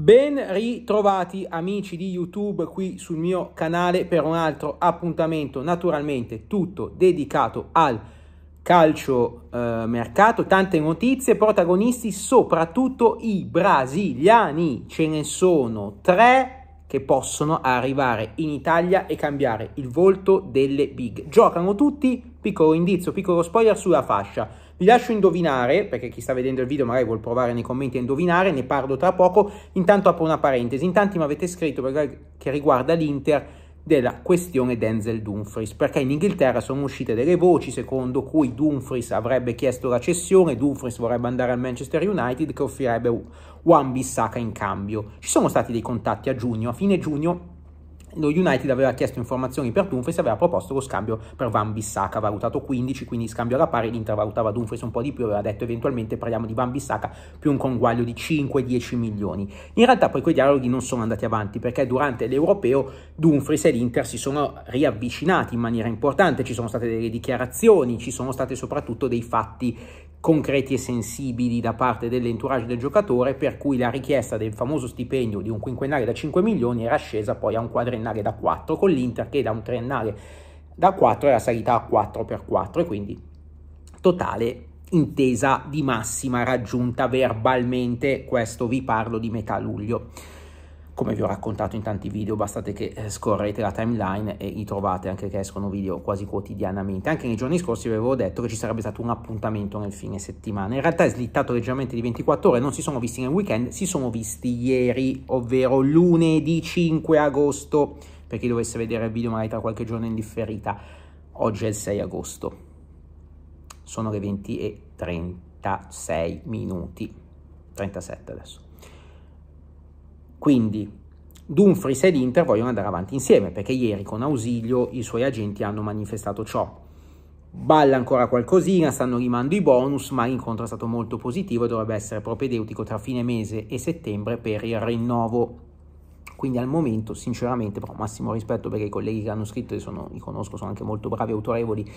Ben ritrovati amici di YouTube qui sul mio canale per un altro appuntamento, naturalmente tutto dedicato al calcio eh, mercato, tante notizie, protagonisti soprattutto i brasiliani, ce ne sono tre che possono arrivare in Italia e cambiare il volto delle big. Giocano tutti, piccolo indizio, piccolo spoiler sulla fascia. Vi lascio indovinare, perché chi sta vedendo il video magari vuol provare nei commenti a indovinare, ne parlo tra poco. Intanto apro una parentesi, in tanti mi avete scritto che riguarda l'Inter della questione Denzel Dumfries, perché in Inghilterra sono uscite delle voci secondo cui Dumfries avrebbe chiesto la cessione, Dumfries vorrebbe andare al Manchester United che offrirebbe Wan Bissaka in cambio. Ci sono stati dei contatti a giugno, a fine giugno lo United aveva chiesto informazioni per Dumfries e aveva proposto lo scambio per Van Bissaka, valutato 15, quindi scambio alla pari, l'Inter valutava Dumfries un po' di più, aveva detto eventualmente parliamo di Van Bissaka più un conguaglio di 5-10 milioni. In realtà poi quei dialoghi non sono andati avanti perché durante l'Europeo Dumfries e l'Inter si sono riavvicinati in maniera importante, ci sono state delle dichiarazioni, ci sono stati soprattutto dei fatti concreti e sensibili da parte dell'entourage del giocatore, per cui la richiesta del famoso stipendio di un quinquennale da 5 milioni era scesa poi a un quadriennale da 4, con l'Inter che da un triennale da 4 era salita a 4 per 4 e quindi totale intesa di massima raggiunta verbalmente, questo vi parlo di metà luglio come vi ho raccontato in tanti video bastate che eh, scorrete la timeline e li trovate anche che escono video quasi quotidianamente anche nei giorni scorsi vi avevo detto che ci sarebbe stato un appuntamento nel fine settimana in realtà è slittato leggermente di 24 ore non si sono visti nel weekend si sono visti ieri ovvero lunedì 5 agosto per chi dovesse vedere il video magari tra qualche giorno in differita oggi è il 6 agosto sono le 20 e 36 minuti 37 adesso quindi Dumfries ed Inter vogliono andare avanti insieme perché ieri con Ausilio i suoi agenti hanno manifestato ciò. Balla ancora qualcosina, stanno rimando i bonus, ma l'incontro è stato molto positivo e dovrebbe essere propedeutico tra fine mese e settembre per il rinnovo. Quindi al momento, sinceramente, però massimo rispetto perché i colleghi che hanno scritto, sono, li conosco, sono anche molto bravi e autorevoli,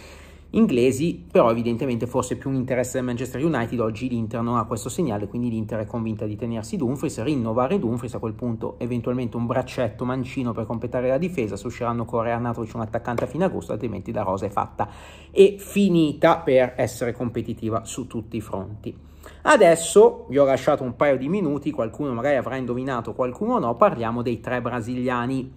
inglesi, però evidentemente forse più un interesse del Manchester United, oggi l'Inter non ha questo segnale, quindi l'Inter è convinta di tenersi Dumfries, rinnovare Dumfries, a quel punto eventualmente un braccetto mancino per completare la difesa, se usciranno Correa Natovic un attaccante a fine agosto, altrimenti la rosa è fatta e finita per essere competitiva su tutti i fronti. Adesso vi ho lasciato un paio di minuti, qualcuno magari avrà indovinato, qualcuno no, parliamo dei tre brasiliani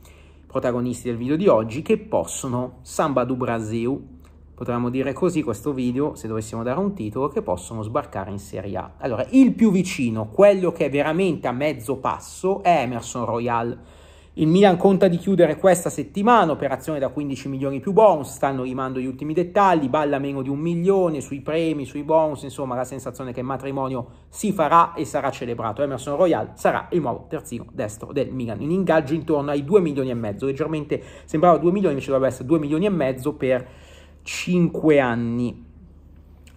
protagonisti del video di oggi che possono Samba do Brasil, potremmo dire così questo video, se dovessimo dare un titolo, che possono sbarcare in Serie A. Allora, il più vicino, quello che è veramente a mezzo passo, è Emerson Royal. Il Milan conta di chiudere questa settimana, operazione da 15 milioni più bonus, stanno rimando gli ultimi dettagli, balla meno di un milione sui premi, sui bonus, insomma la sensazione che il matrimonio si farà e sarà celebrato. Emerson Royal sarà il nuovo terzino destro del Milan, un ingaggio intorno ai 2 milioni e mezzo, leggermente sembrava 2 milioni, invece dovrebbe essere 2 milioni e mezzo per 5 anni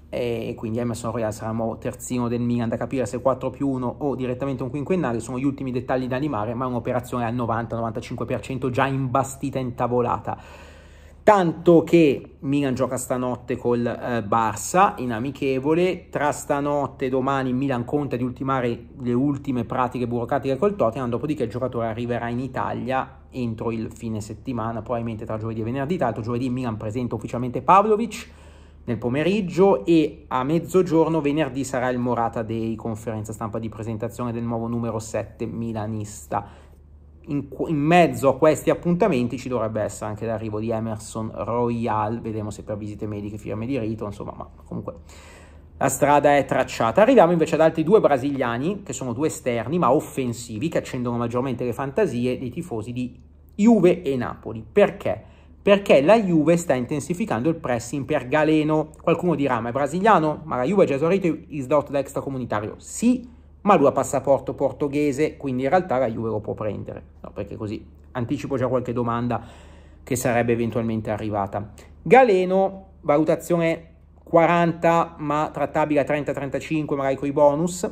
e quindi Emerson Royal sarà terzino del Milan da capire se 4 più 1 o direttamente un quinquennale sono gli ultimi dettagli da animare ma è un'operazione al 90-95% già imbastita e intavolata tanto che Milan gioca stanotte col eh, Barça in amichevole tra stanotte e domani Milan conta di ultimare le ultime pratiche burocratiche col Tottenham dopodiché il giocatore arriverà in Italia entro il fine settimana, probabilmente tra giovedì e venerdì. Tra l'altro giovedì Milan presenta ufficialmente Pavlovic nel pomeriggio e a mezzogiorno venerdì sarà il Morata Day, conferenza stampa di presentazione del nuovo numero 7 milanista. In, in mezzo a questi appuntamenti ci dovrebbe essere anche l'arrivo di Emerson Royal, vedremo se per visite mediche, firme di rito, insomma, ma comunque la strada è tracciata. Arriviamo invece ad altri due brasiliani, che sono due esterni, ma offensivi, che accendono maggiormente le fantasie dei tifosi di Juve e Napoli. Perché? Perché la Juve sta intensificando il pressing per Galeno. Qualcuno dirà, ma è brasiliano? Ma la Juve è già esaurito il slot da extracomunitario? Sì, ma lui ha passaporto portoghese, quindi in realtà la Juve lo può prendere. No, perché così anticipo già qualche domanda che sarebbe eventualmente arrivata. Galeno, valutazione 40, ma trattabile a 30-35, magari con i bonus.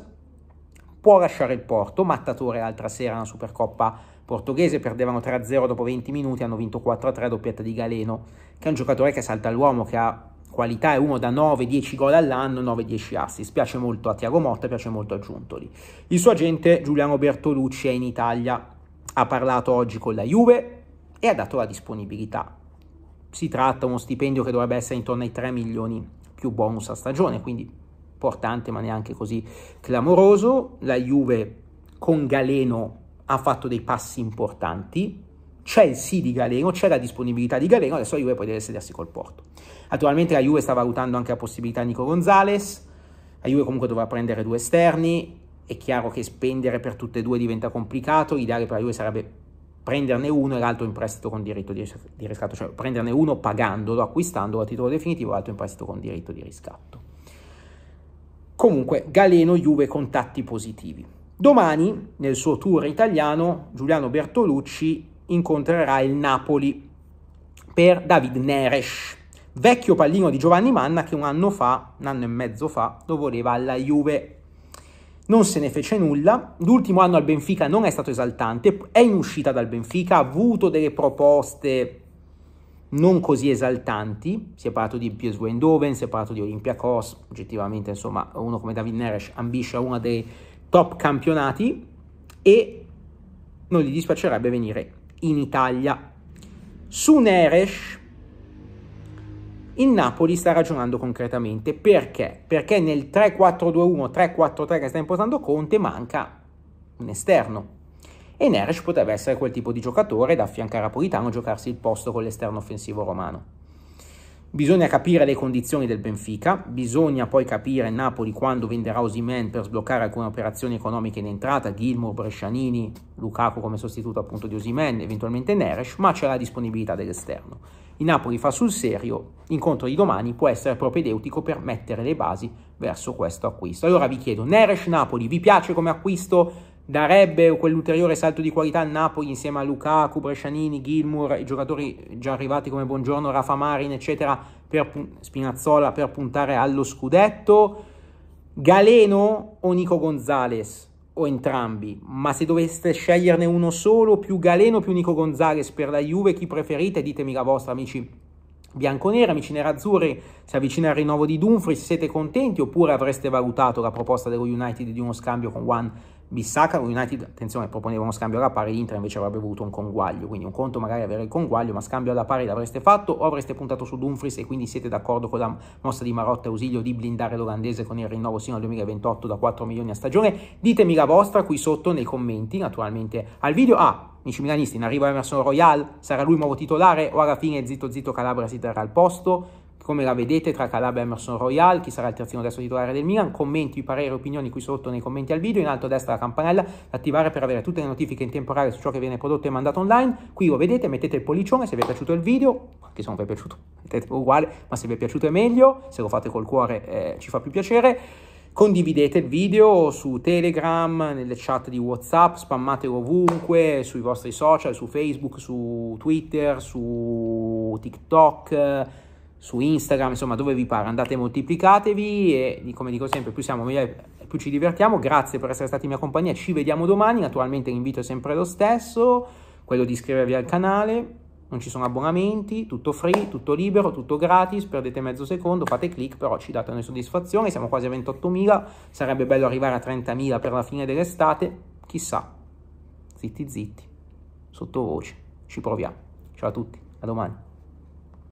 Può lasciare il porto, mattatore l'altra sera nella Supercoppa portoghese, perdevano 3-0 dopo 20 minuti, hanno vinto 4-3 doppietta di Galeno, che è un giocatore che salta all'uomo, che ha qualità, è uno da 9-10 gol all'anno, 9-10 assi. Piace molto a Tiago Motta, piace molto a Giuntoli. Il suo agente Giuliano Bertolucci è in Italia, ha parlato oggi con la Juve e ha dato la disponibilità. Si tratta di uno stipendio che dovrebbe essere intorno ai 3 milioni più bonus a stagione, quindi importante ma neanche così clamoroso. La Juve con Galeno ha fatto dei passi importanti, c'è il sì di Galeno, c'è la disponibilità di Galeno, adesso la Juve poi deve sedersi col Porto. Attualmente la Juve sta valutando anche la possibilità di Nico Gonzales, la Juve comunque dovrà prendere due esterni, è chiaro che spendere per tutte e due diventa complicato, l'ideale per la Juve sarebbe prenderne uno e l'altro in prestito con diritto di, riscatto, cioè prenderne uno pagandolo, acquistandolo a titolo definitivo, e l'altro in prestito con diritto di riscatto. Comunque, Galeno, Juve, contatti positivi. Domani, nel suo tour italiano, Giuliano Bertolucci incontrerà il Napoli per David Neres, vecchio pallino di Giovanni Manna che un anno fa, un anno e mezzo fa, lo voleva alla Juve. Non se ne fece nulla, l'ultimo anno al Benfica non è stato esaltante, è in uscita dal Benfica, ha avuto delle proposte non così esaltanti, si è parlato di PSV Eindhoven, si è parlato di Olympiacos, oggettivamente insomma uno come David Neres ambisce a una delle top campionati e non gli dispiacerebbe venire in Italia. Su Neres il Napoli sta ragionando concretamente. Perché? Perché nel 3-4-2-1, 3-4-3 che sta impostando Conte manca un esterno. E Neres potrebbe essere quel tipo di giocatore da affiancare a Politano giocarsi il posto con l'esterno offensivo romano. Bisogna capire le condizioni del Benfica, bisogna poi capire Napoli quando venderà Osimen per sbloccare alcune operazioni economiche in entrata, Gilmour, Brescianini, Lukaku come sostituto appunto di Osimen, eventualmente Neres, ma c'è la disponibilità dell'esterno. Il Napoli fa sul serio, l'incontro di domani può essere propedeutico per mettere le basi verso questo acquisto. Allora vi chiedo, Neres Napoli vi piace come acquisto? darebbe quell'ulteriore salto di qualità al Napoli insieme a Lukaku, Brescianini, Gilmour, i giocatori già arrivati come Buongiorno, Rafa Marin, eccetera, per, Spinazzola per puntare allo scudetto. Galeno o Nico Gonzales? O entrambi, ma se doveste sceglierne uno solo, più Galeno più Nico Gonzales per la Juve, chi preferite? Ditemi la vostra, amici bianconeri, amici nerazzurri, si avvicina il rinnovo di Dumfries, siete contenti oppure avreste valutato la proposta dello United di uno scambio con Juan Bissaka United, attenzione, proponeva uno scambio alla pari, l'Inter invece avrebbe avuto un conguaglio, quindi un conto magari avere il conguaglio, ma scambio alla pari l'avreste fatto o avreste puntato su Dumfries e quindi siete d'accordo con la mossa di Marotta e Ausilio di blindare l'olandese con il rinnovo sino al 2028 da 4 milioni a stagione? Ditemi la vostra qui sotto nei commenti, naturalmente al video. Ah, amici milanisti, in arrivo Emerson Royal, sarà lui nuovo titolare o alla fine zitto zitto Calabria si terrà al posto? come la vedete tra Calabria e Emerson Royal, chi sarà il terzino destro titolare del Milan, commenti, pareri e opinioni qui sotto nei commenti al video, in alto a destra la campanella da attivare per avere tutte le notifiche in temporale su ciò che viene prodotto e mandato online, qui lo vedete, mettete il pollicione se vi è piaciuto il video, anche se non vi è piaciuto mettetelo uguale, ma se vi è piaciuto è meglio, se lo fate col cuore eh, ci fa più piacere, condividete il video su Telegram, nelle chat di WhatsApp, spammate ovunque, sui vostri social, su Facebook, su Twitter, su TikTok, su Instagram, insomma dove vi pare, andate moltiplicatevi e come dico sempre più siamo migliori, più ci divertiamo, grazie per essere stati in mia compagnia, ci vediamo domani, naturalmente l'invito è sempre lo stesso, quello di iscrivervi al canale, non ci sono abbonamenti, tutto free, tutto libero, tutto gratis, perdete mezzo secondo, fate click, però ci date una soddisfazione, siamo quasi a 28.000, sarebbe bello arrivare a 30.000 per la fine dell'estate, chissà, zitti zitti, sottovoce, ci proviamo, ciao a tutti, a domani.